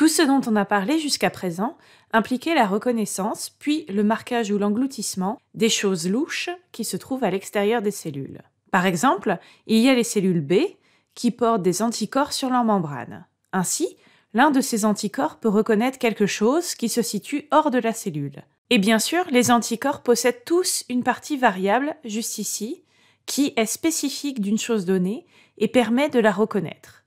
Tout ce dont on a parlé jusqu'à présent impliquait la reconnaissance, puis le marquage ou l'engloutissement des choses louches qui se trouvent à l'extérieur des cellules. Par exemple, il y a les cellules B qui portent des anticorps sur leur membrane. Ainsi, l'un de ces anticorps peut reconnaître quelque chose qui se situe hors de la cellule. Et bien sûr, les anticorps possèdent tous une partie variable, juste ici, qui est spécifique d'une chose donnée et permet de la reconnaître.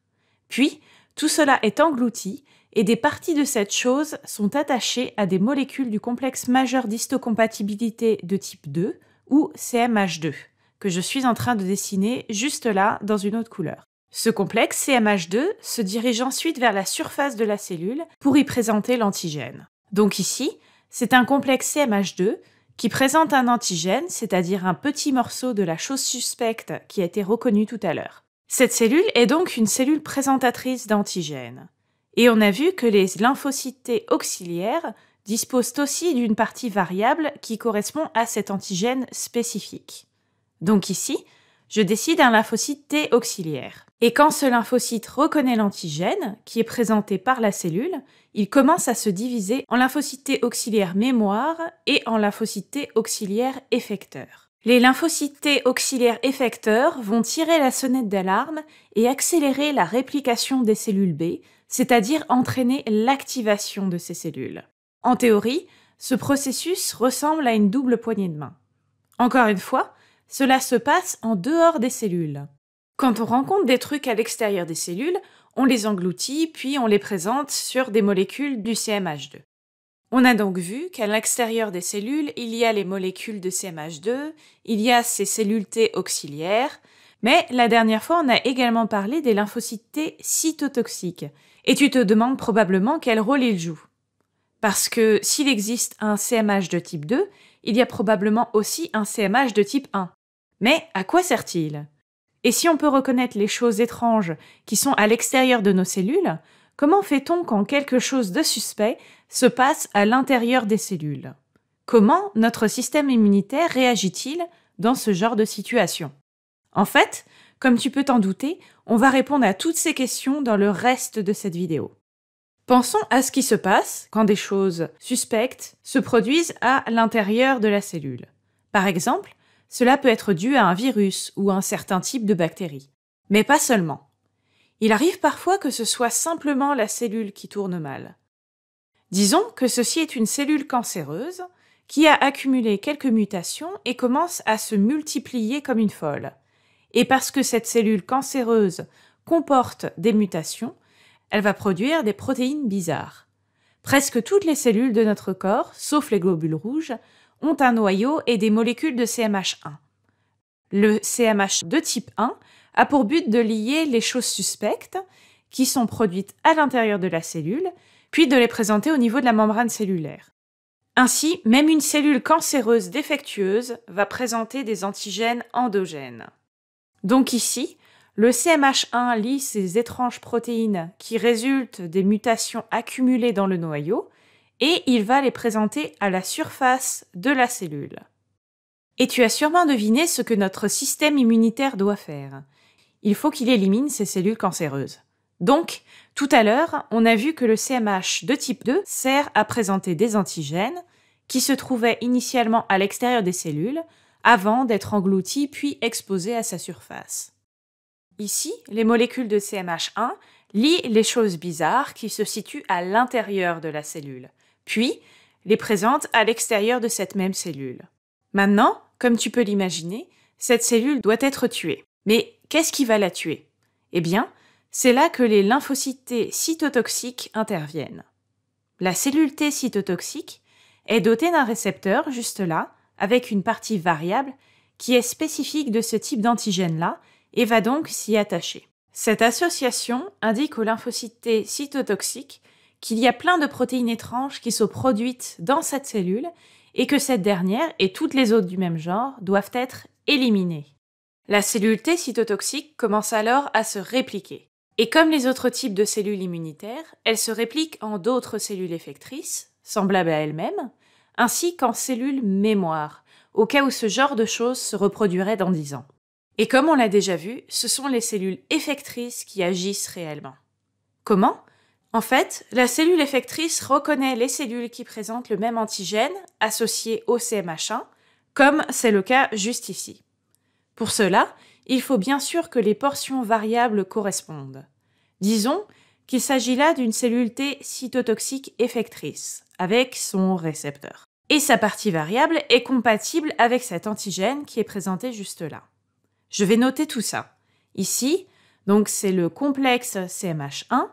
Puis, tout cela est englouti et des parties de cette chose sont attachées à des molécules du complexe majeur d'histocompatibilité de type 2 ou CMH2, que je suis en train de dessiner juste là dans une autre couleur. Ce complexe CMH2 se dirige ensuite vers la surface de la cellule pour y présenter l'antigène. Donc ici, c'est un complexe CMH2 qui présente un antigène, c'est-à-dire un petit morceau de la chose suspecte qui a été reconnue tout à l'heure. Cette cellule est donc une cellule présentatrice d'antigènes. Et on a vu que les lymphocytes auxiliaires disposent aussi d'une partie variable qui correspond à cet antigène spécifique. Donc ici, je décide un lymphocyte T auxiliaire. Et quand ce lymphocyte reconnaît l'antigène, qui est présenté par la cellule, il commence à se diviser en lymphocyte T auxiliaire mémoire et en lymphocyte T auxiliaire effecteur. Les lymphocytes auxiliaires effecteurs vont tirer la sonnette d'alarme et accélérer la réplication des cellules B c'est-à-dire entraîner l'activation de ces cellules. En théorie, ce processus ressemble à une double poignée de main. Encore une fois, cela se passe en dehors des cellules. Quand on rencontre des trucs à l'extérieur des cellules, on les engloutit puis on les présente sur des molécules du CMH2. On a donc vu qu'à l'extérieur des cellules, il y a les molécules de CMH2, il y a ces cellules T auxiliaires, mais la dernière fois, on a également parlé des lymphocytes T cytotoxiques, et tu te demandes probablement quel rôle il joue. Parce que s'il existe un CMH de type 2, il y a probablement aussi un CMH de type 1. Mais à quoi sert-il Et si on peut reconnaître les choses étranges qui sont à l'extérieur de nos cellules, comment fait-on quand quelque chose de suspect se passe à l'intérieur des cellules Comment notre système immunitaire réagit-il dans ce genre de situation En fait, comme tu peux t'en douter, on va répondre à toutes ces questions dans le reste de cette vidéo. Pensons à ce qui se passe quand des choses suspectes se produisent à l'intérieur de la cellule. Par exemple, cela peut être dû à un virus ou à un certain type de bactérie. Mais pas seulement. Il arrive parfois que ce soit simplement la cellule qui tourne mal. Disons que ceci est une cellule cancéreuse qui a accumulé quelques mutations et commence à se multiplier comme une folle. Et parce que cette cellule cancéreuse comporte des mutations, elle va produire des protéines bizarres. Presque toutes les cellules de notre corps, sauf les globules rouges, ont un noyau et des molécules de CMH1. Le CMH de type 1 a pour but de lier les choses suspectes qui sont produites à l'intérieur de la cellule, puis de les présenter au niveau de la membrane cellulaire. Ainsi, même une cellule cancéreuse défectueuse va présenter des antigènes endogènes. Donc ici, le CMH1 lit ces étranges protéines qui résultent des mutations accumulées dans le noyau et il va les présenter à la surface de la cellule. Et tu as sûrement deviné ce que notre système immunitaire doit faire. Il faut qu'il élimine ces cellules cancéreuses. Donc, tout à l'heure, on a vu que le CMH de type 2 sert à présenter des antigènes qui se trouvaient initialement à l'extérieur des cellules avant d'être englouti puis exposée à sa surface. Ici, les molécules de CMH1 lient les choses bizarres qui se situent à l'intérieur de la cellule, puis les présentent à l'extérieur de cette même cellule. Maintenant, comme tu peux l'imaginer, cette cellule doit être tuée. Mais qu'est-ce qui va la tuer Eh bien, c'est là que les lymphocytes T cytotoxiques interviennent. La cellule T cytotoxique est dotée d'un récepteur juste là, avec une partie variable qui est spécifique de ce type d'antigène-là et va donc s'y attacher. Cette association indique aux lymphocytes T cytotoxiques qu'il y a plein de protéines étranges qui sont produites dans cette cellule et que cette dernière et toutes les autres du même genre doivent être éliminées. La cellule T cytotoxique commence alors à se répliquer. Et comme les autres types de cellules immunitaires, elle se réplique en d'autres cellules effectrices, semblables à elle-même, ainsi qu'en cellules mémoire, au cas où ce genre de choses se reproduirait dans 10 ans. Et comme on l'a déjà vu, ce sont les cellules effectrices qui agissent réellement. Comment En fait, la cellule effectrice reconnaît les cellules qui présentent le même antigène associé au CMH1, comme c'est le cas juste ici. Pour cela, il faut bien sûr que les portions variables correspondent. Disons qu'il s'agit là d'une cellule T cytotoxique effectrice, avec son récepteur. Et sa partie variable est compatible avec cet antigène qui est présenté juste là. Je vais noter tout ça. Ici, donc c'est le complexe CMH1,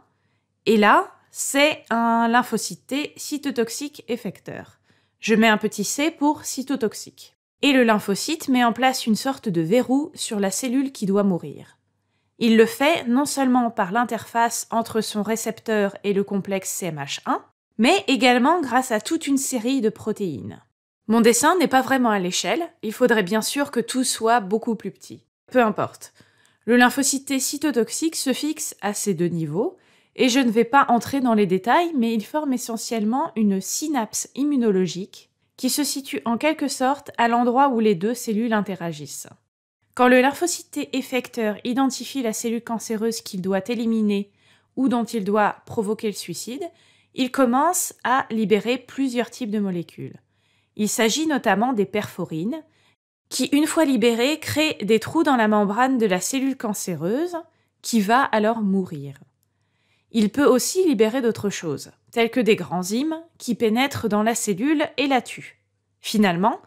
et là, c'est un lymphocyte T cytotoxique effecteur. Je mets un petit c pour cytotoxique. Et le lymphocyte met en place une sorte de verrou sur la cellule qui doit mourir. Il le fait non seulement par l'interface entre son récepteur et le complexe CMH1, mais également grâce à toute une série de protéines. Mon dessin n'est pas vraiment à l'échelle, il faudrait bien sûr que tout soit beaucoup plus petit. Peu importe. Le lymphocyte T cytotoxique se fixe à ces deux niveaux, et je ne vais pas entrer dans les détails, mais il forme essentiellement une synapse immunologique qui se situe en quelque sorte à l'endroit où les deux cellules interagissent. Quand le lymphocyte effecteur identifie la cellule cancéreuse qu'il doit éliminer ou dont il doit provoquer le suicide, il commence à libérer plusieurs types de molécules. Il s'agit notamment des perforines, qui, une fois libérées, créent des trous dans la membrane de la cellule cancéreuse, qui va alors mourir. Il peut aussi libérer d'autres choses, telles que des granzymes, qui pénètrent dans la cellule et la tuent. Finalement,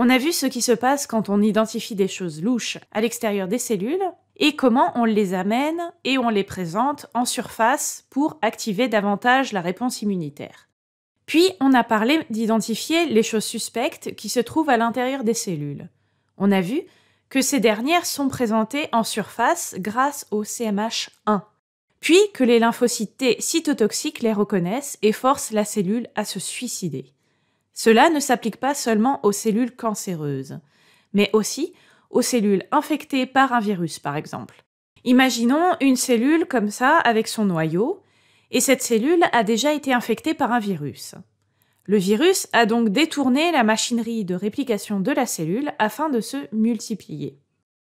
on a vu ce qui se passe quand on identifie des choses louches à l'extérieur des cellules et comment on les amène et on les présente en surface pour activer davantage la réponse immunitaire. Puis on a parlé d'identifier les choses suspectes qui se trouvent à l'intérieur des cellules. On a vu que ces dernières sont présentées en surface grâce au CMH1, puis que les lymphocytes T cytotoxiques les reconnaissent et forcent la cellule à se suicider. Cela ne s'applique pas seulement aux cellules cancéreuses, mais aussi aux cellules infectées par un virus, par exemple. Imaginons une cellule comme ça avec son noyau, et cette cellule a déjà été infectée par un virus. Le virus a donc détourné la machinerie de réplication de la cellule afin de se multiplier.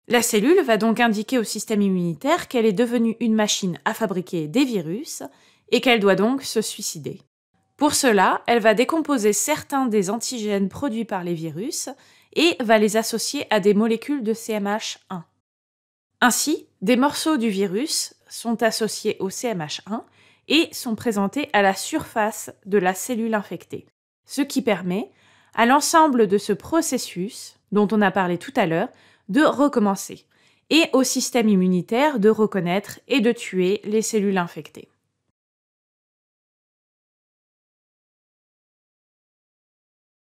La cellule va donc indiquer au système immunitaire qu'elle est devenue une machine à fabriquer des virus et qu'elle doit donc se suicider. Pour cela, elle va décomposer certains des antigènes produits par les virus et va les associer à des molécules de CMH1. Ainsi, des morceaux du virus sont associés au CMH1 et sont présentés à la surface de la cellule infectée, ce qui permet à l'ensemble de ce processus, dont on a parlé tout à l'heure, de recommencer, et au système immunitaire de reconnaître et de tuer les cellules infectées.